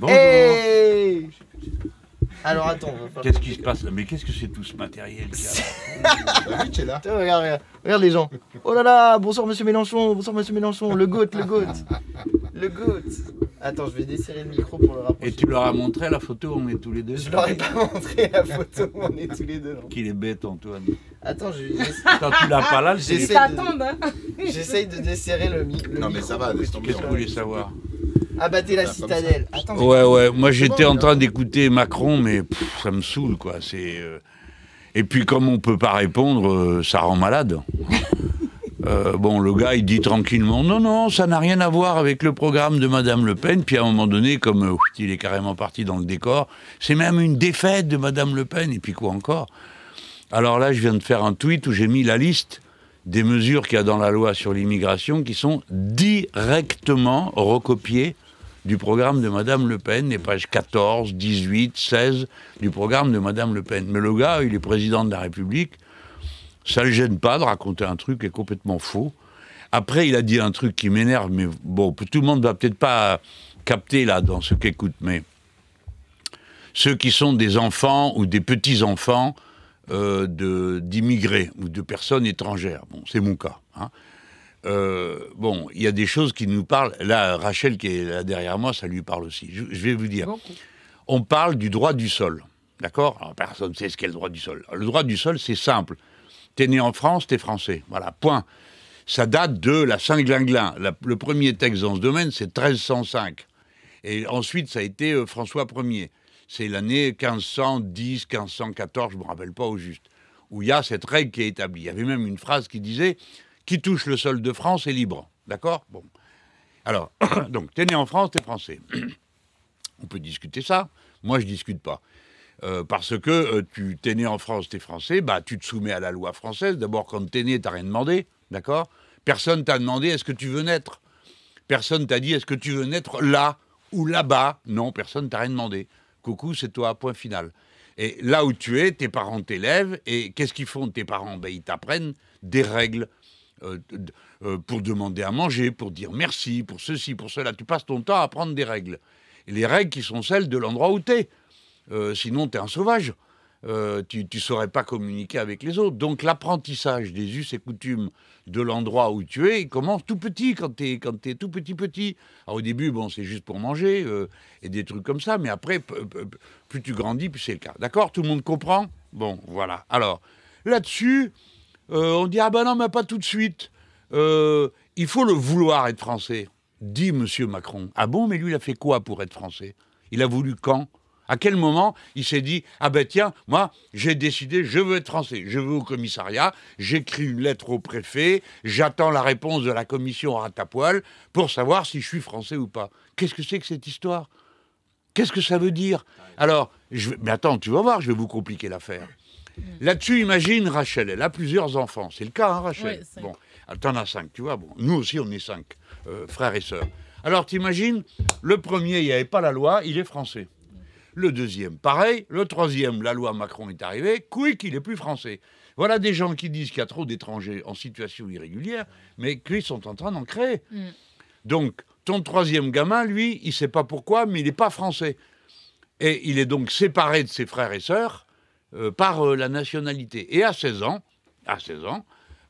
Bonjour. Alors attends. Qu'est-ce qui se passe là Mais qu'est-ce que c'est tout ce matériel ah là. regarde, regarde, les gens. Oh là là, bonsoir Monsieur Mélenchon, bonsoir Monsieur Mélenchon, le goat, le goat, le goat. Attends, je vais desserrer le micro pour le rapprocher. Et tu leur as montré la photo on est tous les deux Je leur ai pas montré la photo on est tous les deux. Qu'il est bête, Antoine. Attends, je. Quand tu l'as pas là, j'essaye. De... Hein. J'essaye de desserrer le, micro. Non, mais ça va, laisse tomber. Qu'est-ce que vous voulez savoir abattez la ah, citadelle. ouais, ouais, moi j'étais en train d'écouter Macron, mais ça me saoule, quoi. C'est. Euh, et puis comme on peut pas répondre, euh, ça rend malade. Euh, bon, le gars, il dit tranquillement, non, non, ça n'a rien à voir avec le programme de Madame Le Pen. Puis à un moment donné, comme il est carrément parti dans le décor, c'est même une défaite de Madame Le Pen. Et puis quoi encore Alors là, je viens de faire un tweet où j'ai mis la liste des mesures qu'il y a dans la loi sur l'immigration qui sont directement recopiées du programme de Madame Le Pen, les pages 14, 18, 16 du programme de Madame Le Pen. Mais le gars, il est président de la République, ça le gêne pas de raconter un truc qui est complètement faux. Après, il a dit un truc qui m'énerve, mais bon, tout le monde va peut-être pas capter là dans ce qu'écoute, mais ceux qui sont des enfants ou des petits-enfants euh, d'immigrés ou de personnes étrangères, bon, c'est mon cas, hein, euh, bon, il y a des choses qui nous parlent. Là, Rachel qui est là derrière moi, ça lui parle aussi. Je, vais vous dire. On parle du droit du sol. D'accord Personne ne sait ce qu'est le droit du sol. Le droit du sol, c'est simple. T'es né en France, t'es français. Voilà, point. Ça date de la Saint-Glinglin. Le premier texte dans ce domaine, c'est 1305. Et ensuite, ça a été euh, François Ier. C'est l'année 1510, 1514, je ne me rappelle pas au juste, où il y a cette règle qui est établie. Il y avait même une phrase qui disait qui touche le sol de France est libre. D'accord Bon. Alors, donc, t'es né en France, t'es français. On peut discuter ça. Moi, je discute pas. Euh, parce que euh, tu t'es né en France, t'es français, bah tu te soumets à la loi française. D'abord, quand t'es né, t'as rien demandé, d'accord Personne t'a demandé est-ce que tu veux naître. Personne t'a dit est-ce que tu veux naître là ou là-bas. Non, personne t'a rien demandé. Coucou, c'est toi, point final. Et là où tu es, tes parents t'élèvent, et qu'est-ce qu'ils font tes parents ben, Ils t'apprennent des règles. Euh, euh, pour demander à manger, pour dire merci, pour ceci, pour cela. Tu passes ton temps à prendre des règles. Et les règles qui sont celles de l'endroit où tu es. Euh, sinon, tu es un sauvage. tu ne saurais pas communiquer avec les autres. Donc l'apprentissage des us et coutumes de l'endroit où tu es commence tout petit, quand tu es, es tout petit petit. Alors, au début, bon, c'est juste pour manger et des trucs comme ça, mais après, plus tu grandis, plus c'est le cas. D'accord Tout le monde comprend Bon, voilà. Alors, là-dessus, euh, on dit Ah ben non, mais pas tout de suite. Euh, il faut le vouloir être français, dit Monsieur Macron. Ah bon, mais lui, il a fait quoi pour être français Il a voulu quand À quel moment il s'est dit Ah ben tiens, moi, j'ai décidé, je veux être français, je veux au commissariat, j'écris une lettre au préfet, j'attends la réponse de la commission à Ratapoil pour savoir si je suis français ou pas. Qu'est-ce que c'est que cette histoire Qu'est-ce que ça veut dire Alors, je mais attends, tu vas voir, je vais vous compliquer l'affaire. Mm. Là-dessus, imagine Rachel, elle a plusieurs enfants. C'est le cas, hein, Rachel oui, Bon, ah, t'en as cinq, tu vois. Bon, nous aussi, on est cinq, euh, frères et sœurs. Alors, t'imagines, le premier, il n'y avait pas la loi, il est français. Le deuxième, pareil. Le troisième, la loi Macron est arrivée. Quick, il est plus français. Voilà des gens qui disent qu'il y a trop d'étrangers en situation irrégulière, mais qu'ils sont en train d'en créer. Mm. Donc, ton troisième gamin, lui, il ne sait pas pourquoi, mais il n'est pas français. Et il est donc séparé de ses frères et sœurs euh, par euh, la nationalité. Et à 16 ans, à 16 ans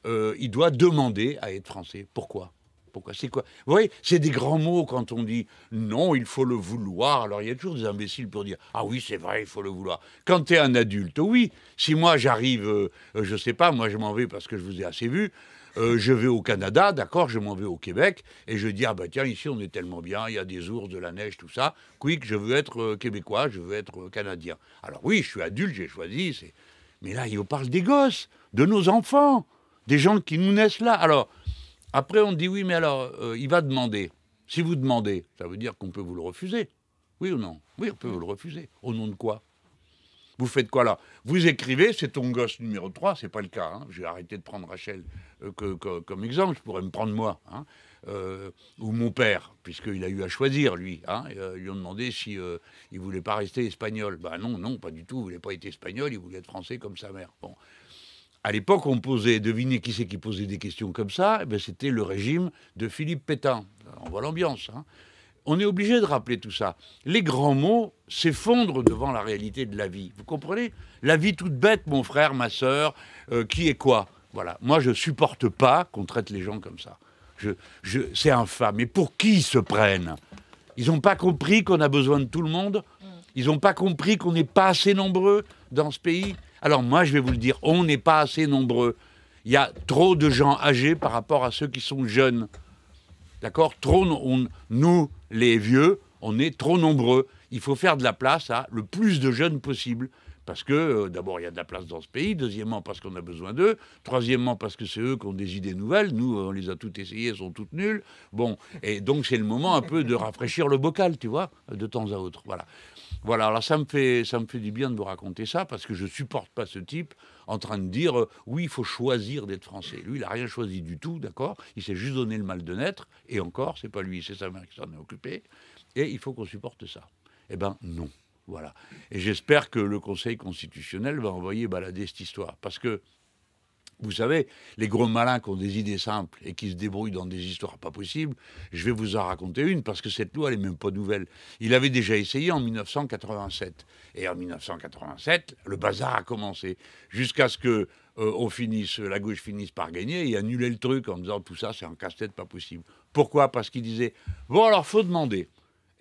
euh, il doit demander à être français. Pourquoi pourquoi C'est quoi Vous voyez, c'est des grands mots quand on dit non, il faut le vouloir. Alors il y a toujours des imbéciles pour dire ah oui, c'est vrai, il faut le vouloir. Quand tu es un adulte, oui. Si moi j'arrive, je sais pas, moi je m'en vais parce que je vous ai assez vu, euh, je vais au Canada, d'accord, je m'en vais au Québec, et je dis, ah bah tiens, ici on est tellement bien, il y a des ours, de la neige, tout ça. Quick, je veux être euh, québécois, je veux être euh, canadien. Alors oui, je suis adulte, j'ai choisi, c'est... mais là, il parle des gosses, de nos enfants, des gens qui nous naissent là. Alors, après, on dit, oui, mais alors, il va demander. Si vous demandez, ça veut dire qu'on peut vous le refuser. Oui ou non Oui, on peut vous le refuser. Au nom de quoi vous faites quoi là Vous écrivez, c'est ton gosse numéro 3, c'est pas le cas. Hein. J'ai arrêté de prendre Rachel euh, comme exemple, je pourrais me prendre moi. Hein, euh, ou mon père, puisqu'il a eu à choisir, lui. Hein, euh, ils lui ont demandé si il voulait pas rester espagnol. Ben non, non, pas du tout. Il voulait pas être espagnol, il voulait être français comme sa mère. Bon. À l'époque, on posait, devinez qui c'est qui posait des questions comme ça, eh ben c'était le régime de Philippe Pétain. on voit l'ambiance. Hein on est obligé de rappeler tout ça. Les grands mots s'effondrent devant la réalité de la vie. Vous comprenez La vie toute bête, mon frère, ma sœur, euh, qui est quoi Voilà. Moi, je supporte pas qu'on traite les gens comme ça. Je, je, c'est infâme. Mais pour qui ils se prennent Ils n'ont pas compris qu'on a besoin de tout le monde Ils n'ont pas compris qu'on n'est pas assez nombreux dans ce pays Alors moi, je vais vous le dire, on n'est pas assez nombreux. Il y a trop de gens âgés par rapport à ceux qui sont jeunes. D'accord on, Nous, les vieux, on est trop nombreux. Il faut faire de la place à le plus de jeunes possible. Parce que, euh, d'abord, il y a de la place dans ce pays. Deuxièmement, parce qu'on a besoin d'eux. Troisièmement, parce que c'est eux qui ont des idées nouvelles. Nous, on les a toutes essayées, elles sont toutes nulles. Bon, et donc c'est le moment un peu de rafraîchir le bocal, tu vois, de temps à autre. Voilà. Voilà, alors ça me, fait, ça me fait du bien de vous raconter ça, parce que je ne supporte pas ce type en train de dire euh, oui, il faut choisir d'être français. Lui, il n'a rien choisi du tout, d'accord Il s'est juste donné le mal de naître, et encore, c'est pas lui, c'est sa mère qui s'en est occupée, et il faut qu'on supporte ça. Eh ben non. Voilà. Et j'espère que le Conseil constitutionnel va envoyer balader cette histoire. Parce que vous savez, les gros malins qui ont des idées simples et qui se débrouillent dans des histoires pas possibles, je vais vous en raconter une parce que cette loi, elle n'est même pas nouvelle. Il avait déjà essayé en 1987. Et en 1987, le bazar a commencé. Jusqu'à ce que euh, on finisse, la gauche finisse par gagner et annuler le truc en disant tout ça, c'est un casse-tête pas possible. Pourquoi Parce qu'il disait, bon alors faut demander.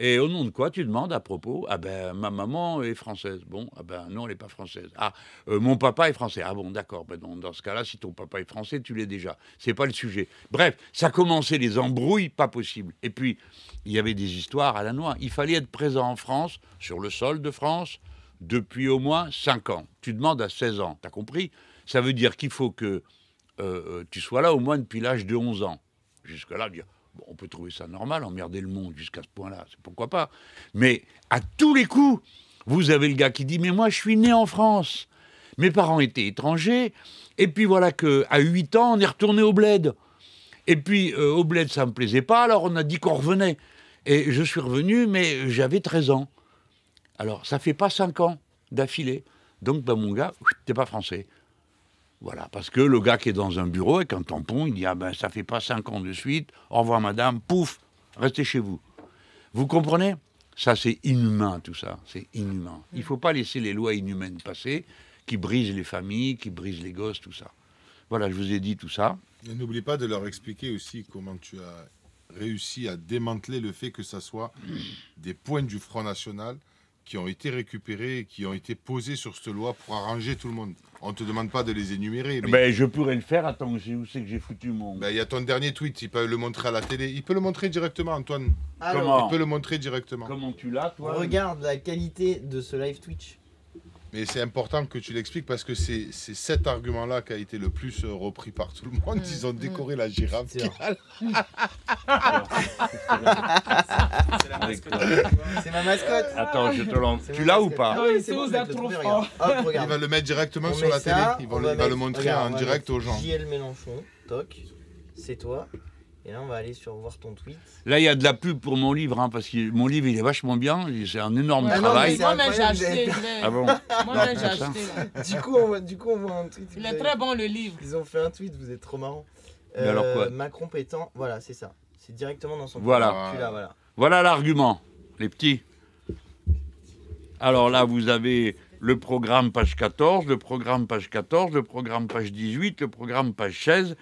Et au nom de quoi tu demandes à propos Ah ben ma maman est française. Bon, ah ben non, elle n'est pas française. Ah, euh, mon papa est français. Ah bon, d'accord. Ben dans ce cas-là, si ton papa est français, tu l'es déjà. C'est pas le sujet. Bref, ça commençait les embrouilles, pas possible. Et puis il y avait des histoires à la noix. Il fallait être présent en France, sur le sol de France, depuis au moins 5 ans. Tu demandes à 16 ans, t'as compris Ça veut dire qu'il faut que euh, euh, tu sois là au moins depuis l'âge de 11 ans. Jusque-là, dire on peut trouver ça normal, emmerder le monde jusqu'à ce point-là, c'est pourquoi pas. Mais à tous les coups, vous avez le gars qui dit Mais moi, je suis né en France. Mes parents étaient étrangers. Et puis voilà que à 8 ans, on est retourné au bled. Et puis euh, au bled, ça ne me plaisait pas, alors on a dit qu'on revenait. Et je suis revenu, mais j'avais 13 ans. Alors, ça fait pas 5 ans d'affilée. Donc, ben, mon gars, t'es pas français. Voilà, parce que le gars qui est dans un bureau et un tampon, il dit Ah ben ça fait pas cinq ans de suite, au revoir madame, pouf, restez chez vous. Vous comprenez Ça c'est inhumain tout ça, c'est inhumain. Il faut pas laisser les lois inhumaines passer qui brisent les familles, qui brisent les gosses, tout ça. Voilà, je vous ai dit tout ça. Et n'oubliez pas de leur expliquer aussi comment tu as réussi à démanteler le fait que ça soit des points du Front National qui ont été récupérés, qui ont été posés sur cette loi pour arranger tout le monde. On ne te demande pas de les énumérer. Mais... Ben, je pourrais le faire. Attends, où c'est que j'ai foutu mon. Ben, il y a ton dernier tweet. Il peut le montrer à la télé. Il peut le montrer directement, Antoine. Comment Il peut le montrer directement. Comment tu l'as, toi Regarde la qualité de ce live Twitch. Mais c'est important que tu l'expliques parce que c'est cet argument-là qui a été le plus euh, repris par tout le monde. Mm, Ils ont mm. décoré la girafe. C'est ma mascotte. Attends, je te lance. Tu l'as ou pas ah Oui, c'est Il va le mettre directement sur la télé. Il va, le, montrer en direct aux gens. JL Mélenchon, toc. C'est toi là, on va aller sur voir ton tweet. Là, il y a de la pub pour mon livre, hein, parce que mon livre, il est vachement bien. C'est un énorme ah travail. Moi moi, j'ai acheté. Ah bon Moi, j'ai acheté. Du, coup, on, du coup, on voit un tweet. Il est très bon, le livre. Ils ont fait un tweet, vous êtes trop marrant. Euh, Macron pétant, voilà, c'est ça. C'est directement dans son voilà. voilà. Voilà l'argument, les petits. Alors là, vous avez le programme page 14, le programme page 14, le programme page 18, le programme page 16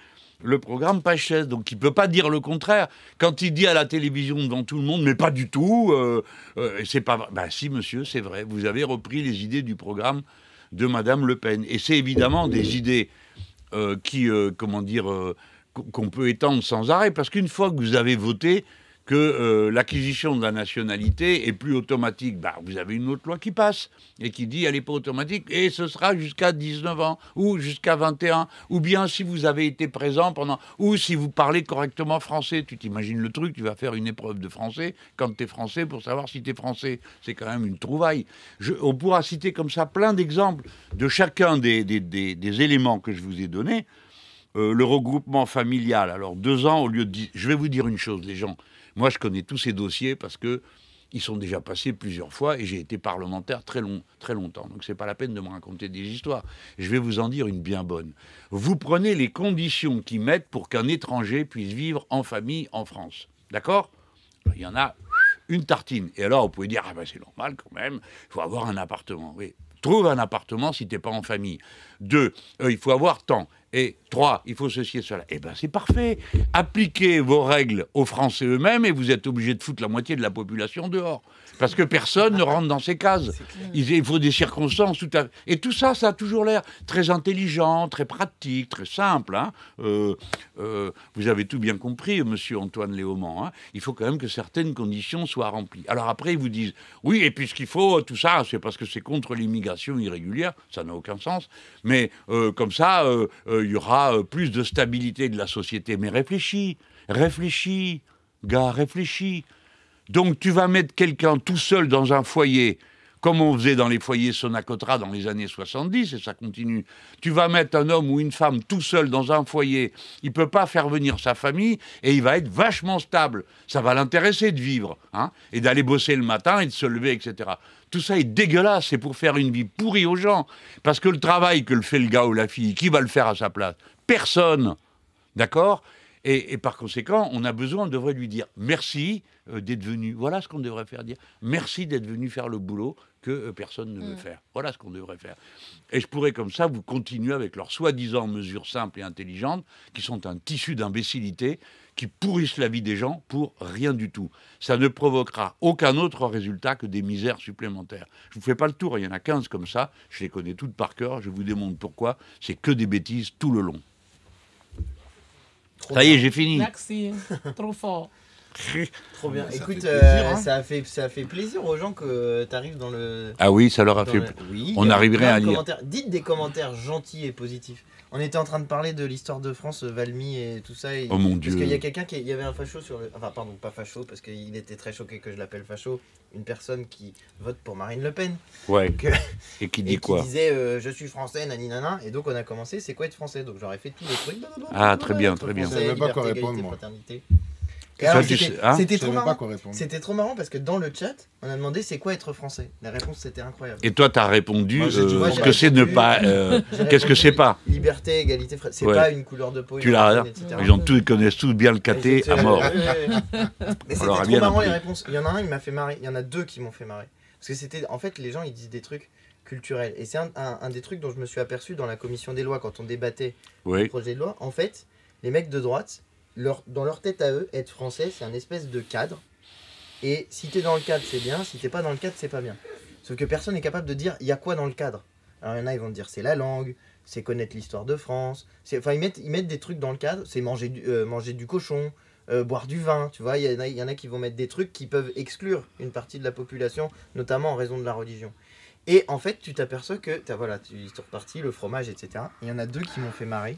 le programme chaise, Donc il ne peut pas dire le contraire. Quand il dit à la télévision devant tout le monde, mais pas du tout, euh, euh, c'est pas vrai. Ben si, monsieur, c'est vrai. Vous avez repris les idées du programme de Madame Le Pen. Et c'est évidemment des idées euh, qui, comment dire, qu'on peut étendre sans arrêt. Parce qu'une fois que vous avez voté, que euh, l'acquisition de la nationalité est plus automatique. Bah, vous avez une autre loi qui passe et qui dit elle n'est pas automatique et ce sera jusqu'à 19 ans ou jusqu'à 21 ou bien si vous avez été présent pendant ou si vous parlez correctement français. Tu t'imagines le truc, tu vas faire une épreuve de français quand tu es français pour savoir si tu es français. C'est quand même une trouvaille. on pourra citer comme ça plein d'exemples de chacun des, des, des, éléments que je vous ai donnés. Euh, le regroupement familial, alors deux ans au lieu de Je vais vous dire une chose, les gens moi, je connais tous ces dossiers parce que ils sont déjà passés plusieurs fois et j'ai été parlementaire très, long, très longtemps. Donc c'est pas la peine de me raconter des histoires. Je vais vous en dire une bien bonne. Vous prenez les conditions qu'ils mettent pour qu'un étranger puisse vivre en famille en France. D'accord Il y en a une tartine. Et alors on pouvez dire, ah ben, c'est normal quand même, il faut avoir un appartement. Oui, trouve un appartement si t'es pas en famille. Deux, euh, il faut avoir temps et trois, il faut ceci et cela. Eh bien, c'est parfait. Appliquez vos règles aux Français eux-mêmes et vous êtes obligé de foutre la moitié de la population dehors. Parce que personne ne rentre dans ces cases. Il faut des circonstances. Tout Et tout ça, ça a toujours l'air très intelligent, très pratique, très simple. Hein. Euh, euh, vous avez tout bien compris, monsieur Antoine Léaumont. Hein. Il faut quand même que certaines conditions soient remplies. Alors après, ils vous disent oui, et puisqu'il faut, euh, tout ça, c'est parce que c'est contre l'immigration irrégulière. Ça n'a aucun sens. Mais euh, comme ça, euh, il y aura euh, plus de stabilité de la société. Mais réfléchis, réfléchis, gars, réfléchis. Donc tu vas mettre quelqu'un tout seul dans un foyer comme on faisait dans les foyers Sonacotra dans les années 70, et ça continue. Tu vas mettre un homme ou une femme tout seul dans un foyer, il ne peut pas faire venir sa famille, et il va être vachement stable. Ça va l'intéresser de vivre, hein, et d'aller bosser le matin, et de se lever, etc. Tout ça est dégueulasse, c'est pour faire une vie pourrie aux gens. Parce que le travail que le fait le gars ou la fille, qui va le faire à sa place Personne. D'accord et, par conséquent, on a besoin, on devrait lui dire merci euh, d'être venu. Voilà ce qu'on devrait faire dire. Merci d'être venu faire le boulot que euh, personne ne veut mm. faire. Voilà ce qu'on devrait faire. Et je pourrais comme ça vous continuer avec leurs soi-disant mesures simples et intelligentes, qui sont un tissu d'imbécilité, qui pourrissent la vie des gens pour rien du tout. Ça ne provoquera aucun autre résultat que des misères supplémentaires. Je ne vous fais pas le tour, hein. il y en a 15 comme ça, je les connais toutes par cœur, je vous démontre pourquoi. C'est que des bêtises tout le long. Ça y est, j'ai fini. Merci. Trop fort. Trop bien. Écoute, euh, hein. ça, a fait, ça a fait plaisir aux gens que euh, tu arrives dans le. Ah oui, ça leur a fait. plaisir. on arriverait à lire. Dites des commentaires gentils et positifs. On était en train de parler de l'histoire de France, euh, Valmy et tout ça. Et... Oh mon dieu. Parce qu'il y a quelqu'un qui. Il y avait un facho sur le. Enfin, pardon, pas facho, parce qu'il était très choqué que je l'appelle facho. Une personne qui vote pour Marine Le Pen. Ouais. Et qui dit et quoi Qui disait Je suis français, naninana. Et donc on a commencé C'est quoi être français Donc j'aurais fait tous les trucs. Ah, très bien, très bien. Je veut pas quoi répondre, moi. C'était ah, trop marrant. trop marrant parce que dans le chat, on a demandé c'est quoi être français. La réponse c'était incroyable. Et toi, tu as répondu euh, que c'est ne pas. Euh, qu'est-ce que c'est pas Liberté, égalité, c'est pas une couleur de peau. Tu l'as. Ils tous, connaissent tous bien le caté à mort. Mais trop marrant les réponses. Il y en a un, il m'a fait marrer. Il y en a deux qui m'ont fait marrer parce que c'était en fait les gens ils disent des trucs culturels et c'est un, des trucs dont je me suis aperçu dans la commission des lois quand on débattait le projet de loi. En fait, les mecs de droite dans leur tête à eux, être français, c'est un espèce de cadre. Et si t'es dans le cadre, c'est bien. Si t'es pas dans le cadre, c'est pas bien. Sauf que personne n'est capable de dire, il y a quoi dans le cadre Alors, il y en a, ils vont dire, c'est la langue, c'est connaître l'histoire de France. Enfin, ils mettent, ils mettent des trucs dans le cadre, c'est manger, du, euh, manger du cochon, euh, boire du vin, tu vois. Il y, y, en a qui vont mettre des trucs qui peuvent exclure une partie de la population, notamment en raison de la religion. Et en fait, tu t'aperçois que, voilà, tu es reparti, le fromage, etc. Il y en a deux qui m'ont fait marrer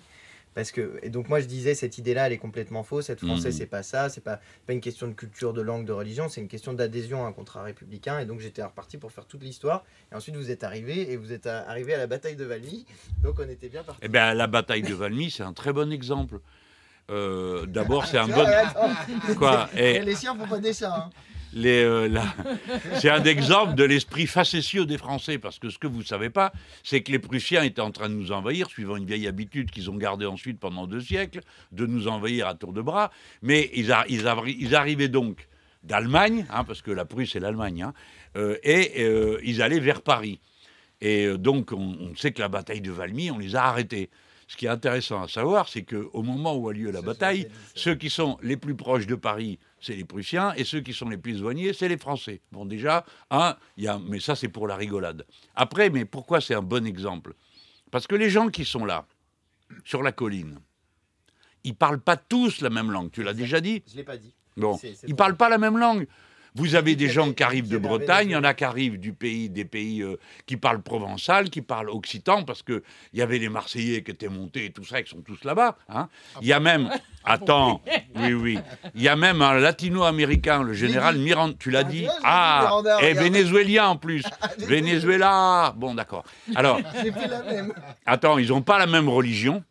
que, et donc moi je disais, cette idée-là, elle est complètement fausse, cette français, mmh. c'est pas ça, c'est pas, pas une question de culture, de langue, de religion, c'est une question d'adhésion à un contrat républicain. Et donc j'étais reparti pour faire toute l'histoire. Et ensuite vous êtes arrivé, et vous êtes arrivé à la bataille de Valmy, donc on était bien parti. Eh bien la bataille de Valmy, c'est un très bon exemple. Euh, d'abord, c'est un ah, bon. Quoi, et... Les siens font pas des chats. Euh, c'est un exemple de l'esprit facétieux des Français, parce que ce que vous ne savez pas, c'est que les Prussiens étaient en train de nous envahir, suivant une vieille habitude qu'ils ont gardée ensuite pendant deux siècles, de nous envahir à tour de bras, mais ils, arrivaient donc d'Allemagne, hein, parce que la Prusse est l'Allemagne, hein, euh, et euh, ils allaient vers Paris. Et donc on sait que la bataille de Valmy, on les a arrêtés. Ce qui est intéressant à savoir, c'est qu'au moment où a lieu la bataille, ceux qui sont les plus proches de Paris, c'est les Prussiens, et ceux qui sont les plus éloignés, c'est les Français. Bon, déjà, hein, mais ça, c'est pour la rigolade. Après, mais pourquoi c'est un bon exemple Parce que les gens qui sont là, sur la colline, ils parlent pas tous la même langue. Tu l'as déjà dit Je l'ai pas dit. Bon, ils parlent pas la même langue. Vous avez des gens qui arrivent de Bretagne, il y en a qui arrivent du pays, des pays euh, qui parlent provençal, qui parlent occitan, parce qu'il y avait les Marseillais qui étaient montés et tout ça, qui sont tous là-bas. Hein. Il y a même, ah attends, oui, oui, il y a même un latino-américain, le général Miranda, tu l'as ah, dit, ah, et vénézuélien en plus, ah, Venezuela, bon d'accord. Alors, attends, ils n'ont pas la même religion,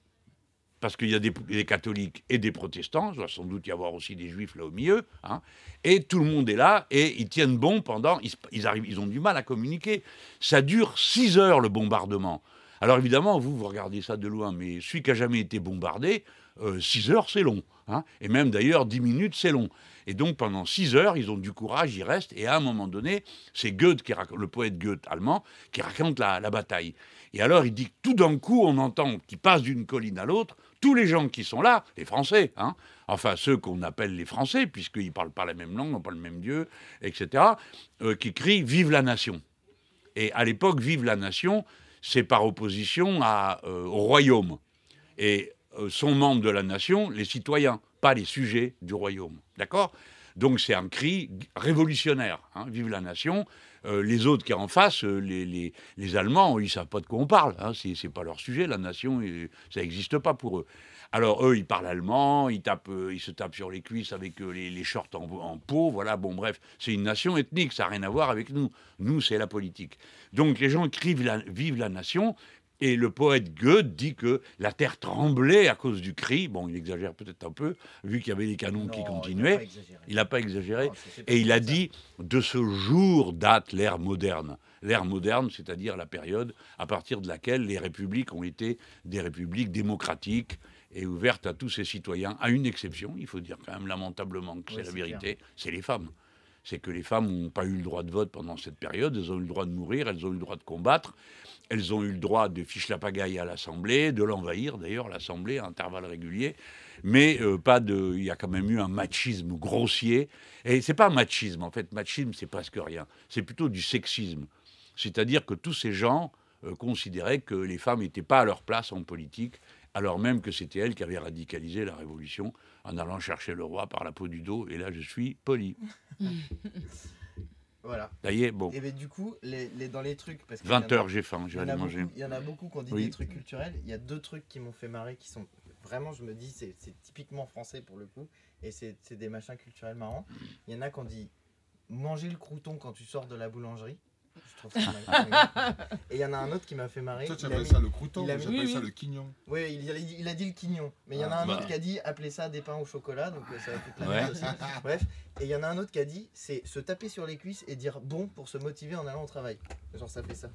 parce qu'il y a des, catholiques et des protestants, il va sans doute y avoir aussi des juifs là au milieu, hein, et tout le monde est là, et ils tiennent bon pendant, ils, arrivent, ils ont du mal à communiquer. Ça dure six heures le bombardement. Alors évidemment, vous, vous regardez ça de loin, mais celui qui n'a jamais été bombardé, 6 euh, six heures, c'est long. Hein, et même d'ailleurs, dix minutes, c'est long. Et donc pendant six heures, ils ont du courage, ils restent, et à un moment donné, c'est Goethe, qui le poète Goethe allemand, qui raconte la, la bataille. Et alors il dit que tout d'un coup, on entend qu'ils passe d'une colline à l'autre, tous les gens qui sont là, les Français, hein, enfin ceux qu'on appelle les Français, puisqu'ils ne parlent pas la même langue, n'ont pas le même Dieu, etc., euh, qui crient Vive la nation. Et à l'époque, Vive la nation, c'est par opposition à, euh, au royaume. Et euh, sont membres de la nation les citoyens, pas les sujets du royaume. D'accord donc c'est un cri révolutionnaire. Hein. vive la nation. Euh, les autres qui sont en face, euh, les, les, Allemands, ils savent pas de quoi on parle. Hein, c'est, pas leur sujet. La nation, ça n'existe pas pour eux. Alors eux, ils parlent allemand, ils, tapent, euh, se tapent sur les cuisses avec les, shorts en, peau. Voilà. Bon, bref, c'est une nation ethnique. Ça n'a rien à voir avec nous. Nous, c'est la politique. Donc les gens crient vive la nation. Et le poète Goethe dit que la terre tremblait à cause du cri. Bon, il exagère peut-être un peu, vu qu'il y avait des canons qui continuaient. Il n'a pas exagéré. et il a dit De ce jour date l'ère moderne. L'ère moderne, c'est-à-dire la période à partir de laquelle les républiques ont été des républiques démocratiques et ouvertes à tous ses citoyens, à une exception, il faut dire quand même lamentablement que c'est la vérité, c'est les femmes c'est que les femmes n'ont pas eu le droit de vote pendant cette période, elles ont eu le droit de mourir, elles ont eu le droit de combattre, elles ont eu le droit de fiche la pagaille à l'Assemblée, de l'envahir d'ailleurs, l'Assemblée à intervalles réguliers, mais euh, pas de. Il y a quand même eu un machisme grossier. Et c'est pas un machisme en fait, machisme c'est presque rien, c'est plutôt du sexisme. C'est-à-dire que tous ces gens euh, considéraient que les femmes n'étaient pas à leur place en politique, alors même que c'était elles qui avaient radicalisé la révolution en allant chercher le roi par la peau du dos. Et là, je suis poli. Voilà. Et ben, du coup, les, dans les trucs. 20 h j'ai faim, je vais aller manger. Il y en a beaucoup qui ont dit des trucs culturels. Il y a deux trucs qui m'ont fait marrer qui sont vraiment, je me dis, c'est typiquement français pour le coup. Et c'est des machins culturels marrants. Il y en a qui ont dit manger le crouton quand tu sors de la boulangerie. Ah, et il y en a un autre qui m'a fait marrer. Toi, tu appelles ça le crouton, ça le quignon. Oui, il a, dit, le quignon. Mais il y en a ah, un autre bah. qui a dit appelez ça des pains au chocolat, donc euh, ça va Bref. Et il y en a un autre qui a dit c'est se taper sur les cuisses et dire bon pour se motiver en allant au travail. Genre, ça fait ça.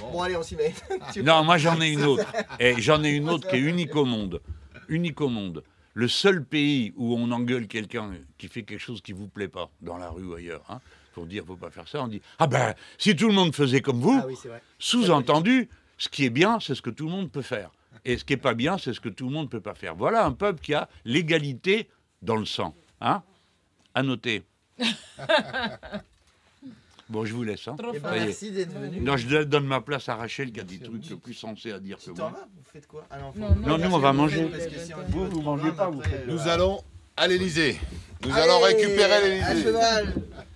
Bon, allez, on s'y met. non, moi j'en ai une autre. Et eh, j'en ai une autre qui est unique au monde. Unique au monde le seul pays où on engueule quelqu'un qui fait quelque chose qui vous plaît pas, dans la rue ou ailleurs, hein, pour dire faut pas faire ça, on dit ah ben si tout le monde faisait comme vous, ah sous-entendu, ce qui est bien, c'est ce que tout le monde peut faire, et ce qui est pas bien, c'est ce que tout le monde peut pas faire. Voilà un peuple qui a l'égalité dans le sang, hein À noter. Bon, je vous laisse. Hein. ça. Non, je donne ma place à Rachel qui a des trucs plus sensés à dire que moi. vous faites quoi ah non, nous, on va manger. nous allons à l'Elysée. Nous allons récupérer l'Elysée.